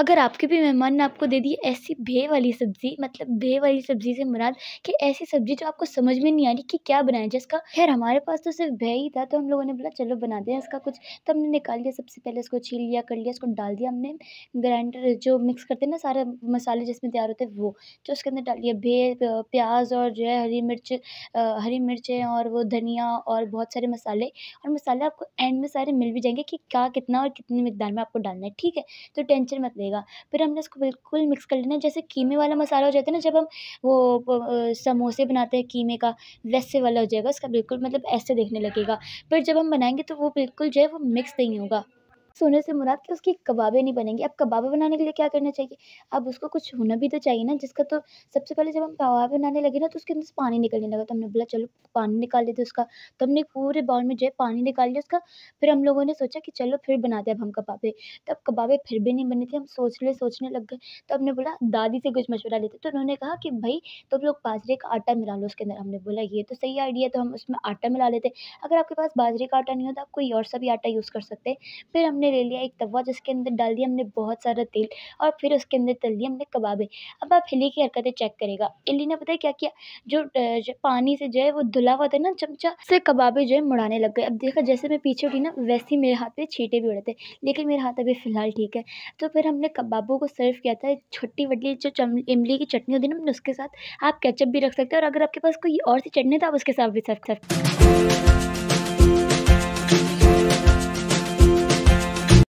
अगर आपके भी मेहमान ने आपको दे दी ऐसी भे वाली सब्ज़ी मतलब भे वाली सब्ज़ी से मुराद कि ऐसी सब्ज़ी जो आपको समझ में नहीं आ रही कि क्या बनाया जिसका खैर हमारे पास तो सिर्फ भे ही था तो हम लोगों ने बोला चलो बना दें इसका कुछ तो हमने निकाल लिया सबसे पहले इसको छील लिया कर लिया इसको डाल दिया हमने ग्राइंडर जो मिक्स करते हैं ना सारे मसाले जिसमें तैयार होते हैं वो जो तो उसके अंदर डाल लिया भे प्याज और जो है हरी मिर्च हरी मिर्चें और वो धनिया और बहुत सारे मसाले और मसाले आपको एंड में सारे मिल भी जाएंगे कि क्या कितना और कितनी मकदार में आपको डालना है ठीक है तो टेंशन मत ले लगेगा फिर हमने इसको बिल्कुल मिक्स कर लेना जैसे कीमे वाला मसाला हो जाता है ना जब हम वो समोसे बनाते हैं कीमे का वैसे वाला हो जाएगा उसका बिल्कुल मतलब ऐसे देखने लगेगा फिर जब हम बनाएंगे तो वो बिल्कुल जो है वो मिक्स नहीं होगा सोने से मुराद कि उसकी कबाबें नहीं बनेंगी अब कबाबें बनाने के लिए क्या करना चाहिए अब उसको कुछ होना भी तो चाहिए ना जिसका तो सबसे पहले जब हम कबाबे बनाने लगे ना तो उसके अंदर से पानी निकलने लगा तो हमने बोला चलो पानी निकाल लेते उसका तो हमने पूरे बाउल में जो है पानी निकाल लिया उसका फिर हम लोगों ने सोचा कि चलो फिर बनाते अब हम कबाबे तब कबाबे फिर भी नहीं बने थे हम सोचने सोचने लग गए तो हमने बोला दादी से कुछ मशवरा लेते तो उन्होंने कहा कि भाई तुम तो लोग बाजरे का आटा मिला लो उसके अंदर हमने बोला ये तो सही आइडिया तो हम उसमें आटा मिला लेते अगर आपके पास बाजरे का आटा नहीं हो तो आप कोई और सा भी आटा यूज़ कर सकते फिर हमने हमने ले लिया एक तवा जिसके अंदर डाल दिया हमने बहुत सारा तेल और फिर उसके अंदर तल दिया हमने कबाबे अब आप इली की हरकतें चेक करेगा इली ने पता है क्या किया जो, पानी से जो है वो धुला हुआ था ना चमचा से कबाबे जो है मुड़ाने लग गए अब देखा जैसे मैं पीछे उठी ना वैसे ही मेरे हाथ पे छीटे भी उड़े थे लेकिन मेरा हाथ अभी फ़िलहाल ठीक है तो फिर हमने कबाबों को सर्व किया था छोटी वड्डी जो इमली की चटनी होती है ना उसके साथ आप केचप भी रख सकते हैं और अगर आपके पास कोई और सी चटनी तो आप उसके साथ भी सर्व सकते हैं